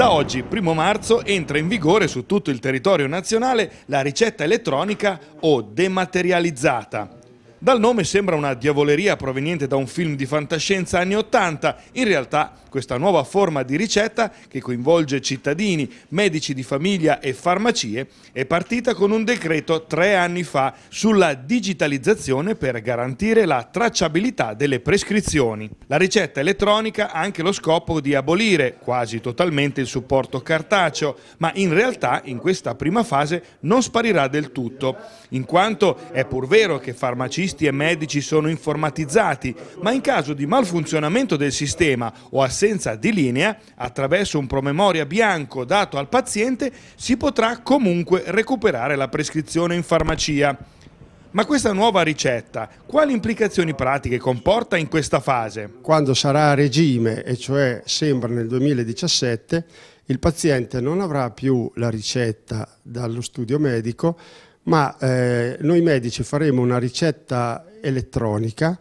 Da oggi, primo marzo, entra in vigore su tutto il territorio nazionale la ricetta elettronica o dematerializzata. Dal nome sembra una diavoleria proveniente da un film di fantascienza anni Ottanta. In realtà questa nuova forma di ricetta, che coinvolge cittadini, medici di famiglia e farmacie, è partita con un decreto tre anni fa sulla digitalizzazione per garantire la tracciabilità delle prescrizioni. La ricetta elettronica ha anche lo scopo di abolire quasi totalmente il supporto cartaceo, ma in realtà in questa prima fase non sparirà del tutto, in quanto è pur vero che farmacisti farmacisti e medici sono informatizzati, ma in caso di malfunzionamento del sistema o assenza di linea, attraverso un promemoria bianco dato al paziente, si potrà comunque recuperare la prescrizione in farmacia. Ma questa nuova ricetta, quali implicazioni pratiche comporta in questa fase? Quando sarà a regime, e cioè sembra nel 2017, il paziente non avrà più la ricetta dallo studio medico, ma eh, noi medici faremo una ricetta elettronica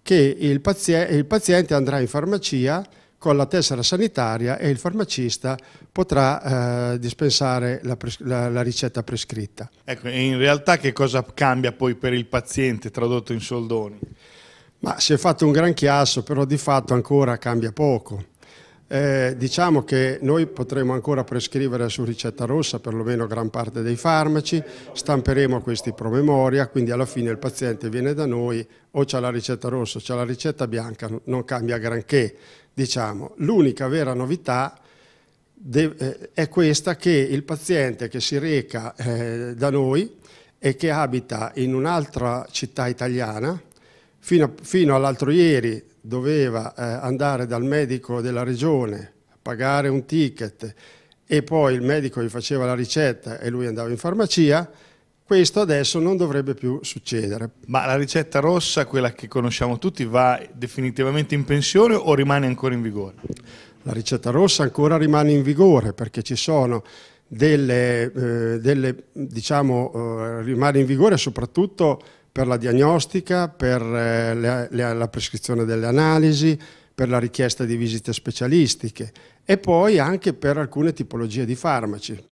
che il paziente, il paziente andrà in farmacia con la tessera sanitaria e il farmacista potrà eh, dispensare la, la, la, ricetta prescritta. Ecco, in realtà che cosa cambia poi per il paziente tradotto in soldoni? Ma si è fatto un gran chiasso, però di fatto ancora cambia poco. Eh, diciamo che noi potremo ancora prescrivere su ricetta rossa perlomeno gran parte dei farmaci, stamperemo questi promemoria, quindi alla fine il paziente viene da noi o c'è la ricetta rossa o c'è la ricetta bianca, non cambia granché. Diciamo. L'unica vera novità eh, è questa che il paziente che si reca eh, da noi e che abita in un'altra città italiana, fino, fino all'altro ieri doveva eh, andare dal medico della regione, pagare un ticket e poi il medico gli faceva la ricetta e lui andava in farmacia, questo adesso non dovrebbe più succedere. Ma la ricetta rossa, quella che conosciamo tutti, va definitivamente in pensione o rimane ancora in vigore? La ricetta rossa ancora rimane in vigore perché ci sono delle, eh, delle diciamo, eh, rimane in vigore soprattutto per la diagnostica, per eh, le, le, la prescrizione delle analisi, per la richiesta di visite specialistiche e poi anche per alcune tipologie di farmaci.